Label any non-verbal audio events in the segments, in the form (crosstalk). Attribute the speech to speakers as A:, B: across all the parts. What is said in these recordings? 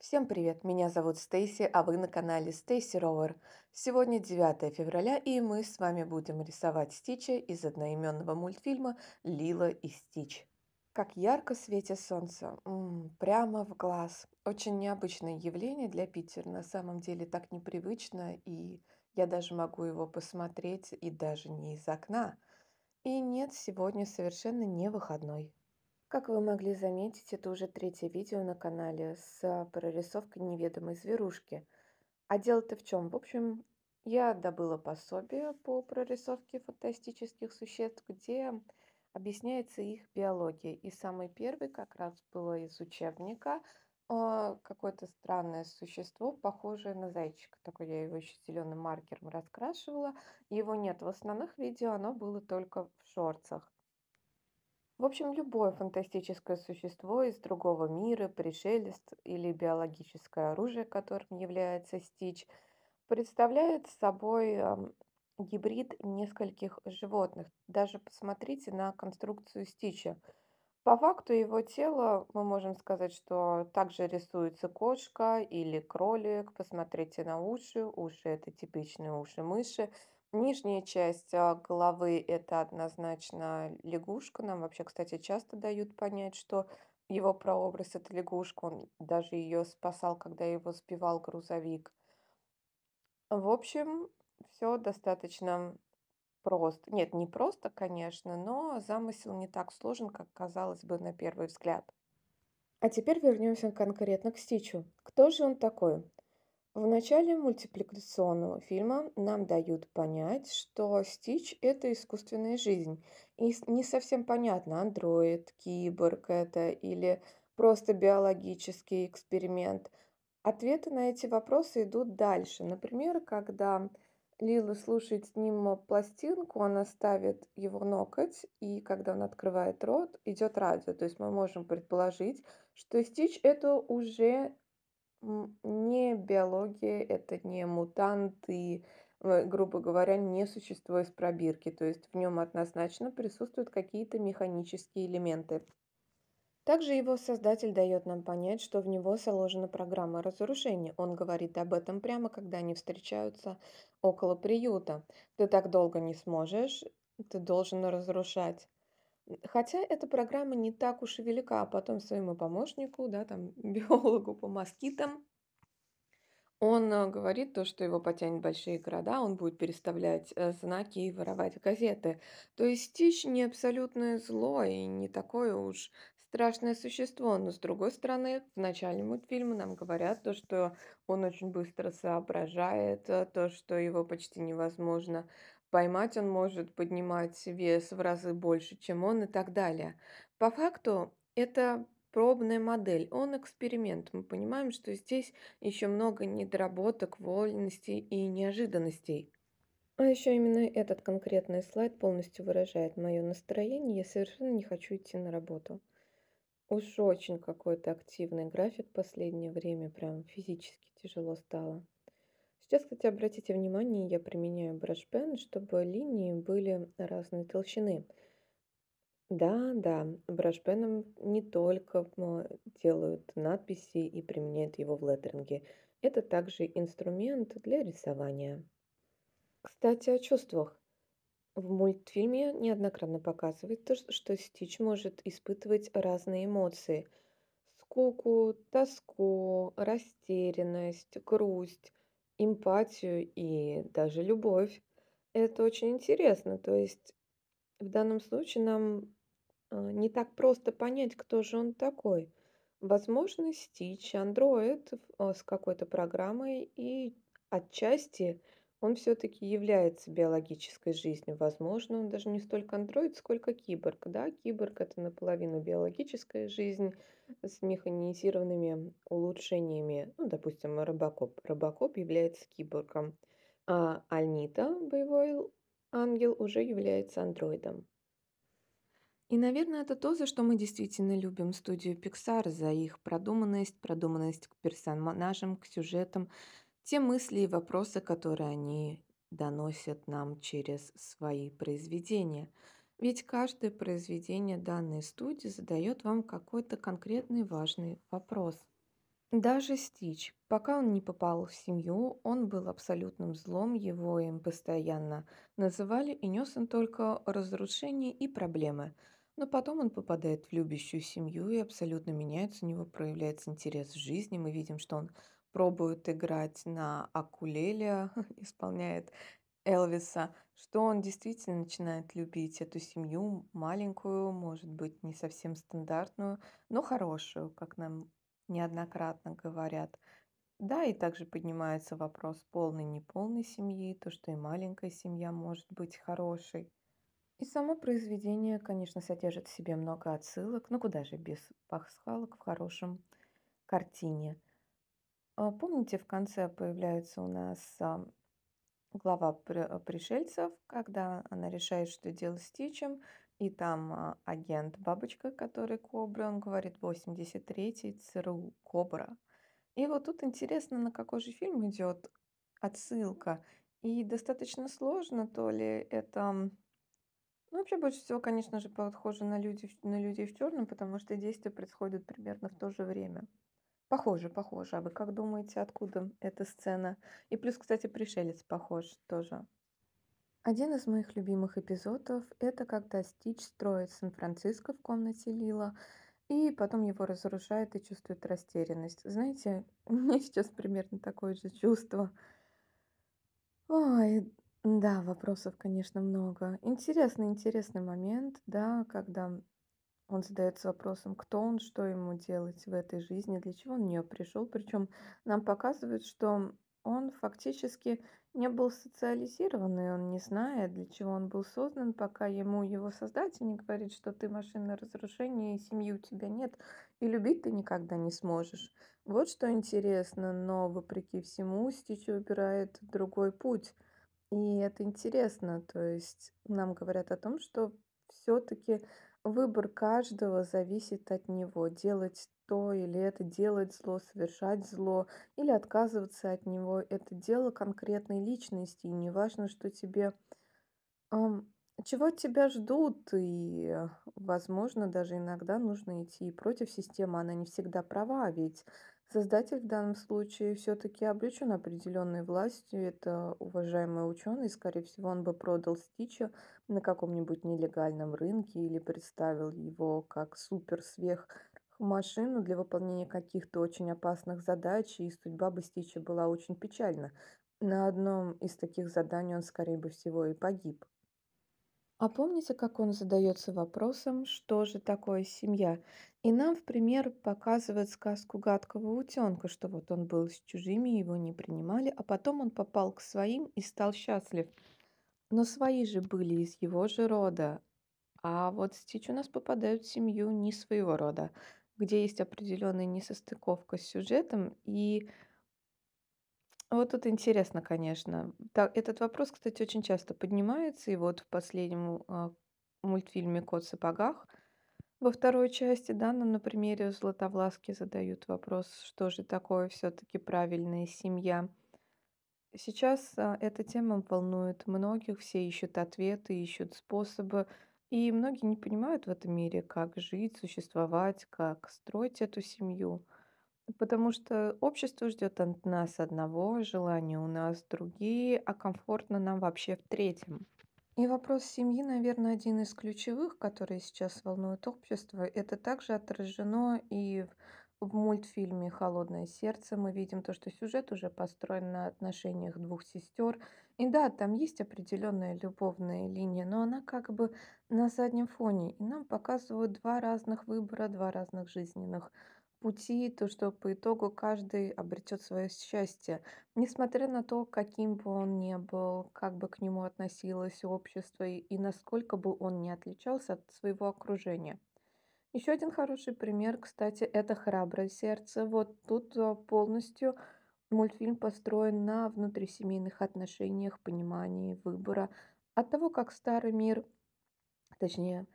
A: Всем привет, меня зовут Стейси, а вы на канале Стейси Ровер. Сегодня 9 февраля, и мы с вами будем рисовать Стича из одноименного мультфильма «Лила и Стич». Как ярко светит солнце, М -м, прямо в глаз. Очень необычное явление для Питера, на самом деле так непривычно, и я даже могу его посмотреть и даже не из окна. И нет, сегодня совершенно не выходной. Как вы могли заметить, это уже третье видео на канале с а, прорисовкой неведомой зверушки. А дело-то в чем? В общем, я добыла пособие по прорисовке фантастических существ, где объясняется их биология. И самый первый как раз было из учебника а, какое-то странное существо, похожее на зайчика. Такой я его еще зеленым маркером раскрашивала. Его нет в основных видео, оно было только в шорцах. В общем, любое фантастическое существо из другого мира, пришелец или биологическое оружие, которым является Стич, представляет собой гибрид нескольких животных. Даже посмотрите на конструкцию Стича. По факту его тела мы можем сказать, что также рисуется кошка или кролик. Посмотрите на уши. Уши – это типичные уши мыши. Нижняя часть а, головы – это однозначно лягушка. Нам вообще, кстати, часто дают понять, что его прообраз – это лягушка. Он даже ее спасал, когда его сбивал грузовик. В общем, все достаточно просто. Нет, не просто, конечно, но замысел не так сложен, как казалось бы на первый взгляд. А теперь вернемся конкретно к Стичу. Кто же он такой? В начале мультипликационного фильма нам дают понять, что Стич – это искусственная жизнь. И не совсем понятно, андроид, киборг это или просто биологический эксперимент. Ответы на эти вопросы идут дальше. Например, когда Лила слушает с ним пластинку, она ставит его ноготь, и когда он открывает рот, идет радио. То есть мы можем предположить, что Стич это уже не биология, это не мутанты, э, грубо говоря, не существо из пробирки, то есть в нем однозначно присутствуют какие-то механические элементы. Также его создатель дает нам понять, что в него заложена программа разрушения. Он говорит об этом прямо, когда они встречаются около приюта. Ты так долго не сможешь, ты должен разрушать. Хотя эта программа не так уж и велика, а потом своему помощнику, да, там, (laughs) биологу по москитам, он э, говорит то, что его потянет большие города, он будет переставлять э, знаки и воровать газеты. То есть Тищ не абсолютное зло и не такое уж страшное существо, но с другой стороны, в начале мультфильма нам говорят то, что он очень быстро соображает, э, то, что его почти невозможно Поймать он может поднимать вес в разы больше, чем он и так далее. По факту это пробная модель, он эксперимент. Мы понимаем, что здесь еще много недоработок, вольностей и неожиданностей. А еще именно этот конкретный слайд полностью выражает мое настроение. Я совершенно не хочу идти на работу. Уж очень какой-то активный график в последнее время, прям физически тяжело стало. Сейчас, кстати, обратите внимание, я применяю брашпен, чтобы линии были разной толщины. Да, да, брашпеном не только делают надписи и применяют его в леттеринге. Это также инструмент для рисования. Кстати, о чувствах. В мультфильме неоднократно показывается, что Стич может испытывать разные эмоции. Скуку, тоску, растерянность, грусть, эмпатию и даже любовь. Это очень интересно. То есть в данном случае нам а, не так просто понять, кто же он такой. Возможно, Стич, андроид с какой-то программой и отчасти он все-таки является биологической жизнью. Возможно, он даже не столько андроид, сколько киборг. Да? Киборг – это наполовину биологическая жизнь с механизированными улучшениями. Ну, допустим, Робокоп. Робокоп является киборгом. А Альнита, боевой ангел, уже является андроидом. И, наверное, это то, за что мы действительно любим студию Pixar, за их продуманность, продуманность к персонажам, к сюжетам, те мысли и вопросы, которые они доносят нам через свои произведения. Ведь каждое произведение данной студии задает вам какой-то конкретный важный вопрос. Даже Стич, пока он не попал в семью, он был абсолютным злом, его им постоянно называли, и нес он только разрушение и проблемы. Но потом он попадает в любящую семью, и абсолютно меняется, у него проявляется интерес к жизни, мы видим, что он пробует играть на акулеле, (laughs) исполняет Элвиса, что он действительно начинает любить эту семью, маленькую, может быть, не совсем стандартную, но хорошую, как нам неоднократно говорят. Да, и также поднимается вопрос полной неполной семьи, то, что и маленькая семья может быть хорошей. И само произведение, конечно, содержит в себе много отсылок, но куда же без пасхалок в хорошем картине – а, помните, в конце появляется у нас а, глава а, пришельцев, когда она решает, что делать с Стичем, и там агент Бабочка, который Кобра, он говорит 83-й ЦРУ Кобра. И вот тут интересно, на какой же фильм идет отсылка. И достаточно сложно, то ли это... Ну, вообще, больше всего, конечно же, похоже на, люди, на людей в черном, потому что действия происходят примерно в то же время. Похоже, похоже. А вы как думаете, откуда эта сцена? И плюс, кстати, пришелец похож тоже. Один из моих любимых эпизодов – это когда Стич строит Сан-Франциско в комнате Лила, и потом его разрушает и чувствует растерянность. Знаете, (laughs) у меня сейчас примерно такое же чувство. Ой, да, вопросов, конечно, много. Интересный, интересный момент, да, когда он задается вопросом, кто он, что ему делать в этой жизни, для чего он в нее пришел. Причем нам показывают, что он фактически не был социализирован, и он не знает, для чего он был создан, пока ему его создатель не говорит, что ты машина разрушения, и семьи у тебя нет, и любить ты никогда не сможешь. Вот что интересно, но вопреки всему Стич выбирает другой путь. И это интересно, то есть нам говорят о том, что все-таки Выбор каждого зависит от него. Делать то или это, делать зло, совершать зло или отказываться от него. Это дело конкретной личности. И не важно, что тебе... Эм, чего от тебя ждут, и, возможно, даже иногда нужно идти против системы. Она не всегда права, ведь Создатель в данном случае все-таки облечен определенной властью. Это уважаемый ученый, скорее всего, он бы продал Стича на каком-нибудь нелегальном рынке или представил его как суперсверх машину для выполнения каких-то очень опасных задач, и судьба бы Стича была очень печальна. На одном из таких заданий он, скорее бы всего, и погиб. А помните, как он задается вопросом, что же такое семья? И нам в пример показывает сказку гадкого утенка, что вот он был с чужими, его не принимали, а потом он попал к своим и стал счастлив – но свои же были из его же рода. А вот Стич у нас попадает в семью не своего рода, где есть определенная несостыковка с сюжетом. И вот тут интересно, конечно. Так, этот вопрос, кстати, очень часто поднимается. И вот в последнем а, мультфильме «Кот в сапогах» во второй части, да, нам ну, на примере Златовласки задают вопрос, что же такое все таки правильная семья – Сейчас а, эта тема волнует многих, все ищут ответы, ищут способы, и многие не понимают в этом мире, как жить, существовать, как строить эту семью. Потому что общество ждет от нас одного, желания у нас другие, а комфортно нам вообще в третьем. И вопрос семьи, наверное, один из ключевых, который сейчас волнует общество. Это также отражено и в в мультфильме «Холодное сердце» мы видим то, что сюжет уже построен на отношениях двух сестер. И да, там есть определенная любовная линия, но она как бы на заднем фоне. И нам показывают два разных выбора, два разных жизненных пути, то, что по итогу каждый обретет свое счастье, несмотря на то, каким бы он ни был, как бы к нему относилось общество и насколько бы он не отличался от своего окружения. Еще один хороший пример, кстати, это «Храброе сердце». Вот тут а, полностью мультфильм построен на внутрисемейных отношениях, понимании выбора, от того, как старый мир, точнее,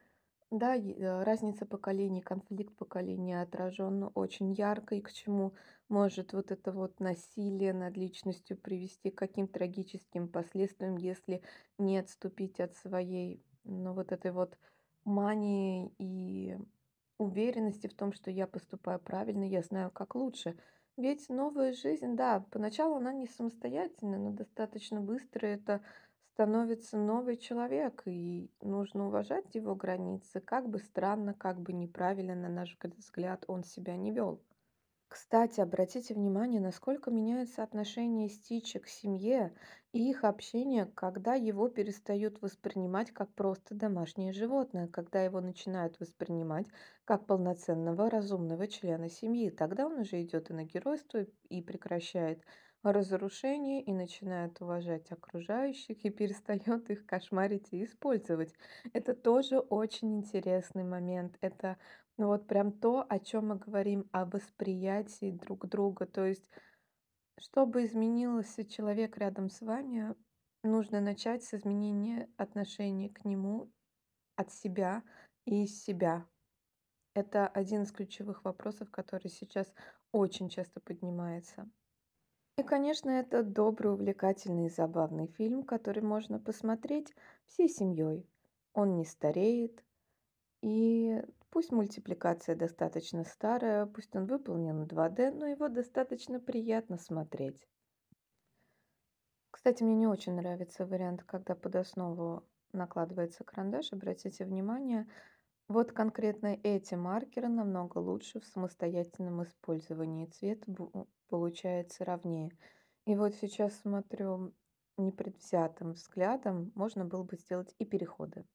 A: да, э, разница поколений, конфликт поколения отражен очень ярко, и к чему может вот это вот насилие над личностью привести к каким трагическим последствиям, если не отступить от своей, ну, вот этой вот мании и уверенности в том, что я поступаю правильно, я знаю, как лучше. Ведь новая жизнь, да, поначалу она не самостоятельная, но достаточно быстро это становится новый человек, и нужно уважать его границы, как бы странно, как бы неправильно, на наш взгляд, он себя не вел. Кстати, обратите внимание, насколько меняется отношение Стича к семье и их общение, когда его перестают воспринимать как просто домашнее животное, когда его начинают воспринимать как полноценного разумного члена семьи. Тогда он уже идет и на геройство, и прекращает разрушение, и начинает уважать окружающих, и (laughs) перестает их кошмарить и использовать. Это тоже очень интересный момент. Это ну вот прям то, о чем мы говорим, о восприятии друг друга. То есть, чтобы изменился человек рядом с вами, нужно начать с изменения отношения к нему от себя и из себя. Это один из ключевых вопросов, который сейчас очень часто поднимается. И, конечно, это добрый, увлекательный и забавный фильм, который можно посмотреть всей семьей. Он не стареет, и Пусть мультипликация достаточно старая, пусть он выполнен в 2D, но его достаточно приятно смотреть. Кстати, мне не очень нравится вариант, когда под основу накладывается карандаш. Обратите внимание, вот конкретно эти маркеры намного лучше в самостоятельном использовании. Цвет получается ровнее. И вот сейчас смотрю непредвзятым взглядом, можно было бы сделать и переходы.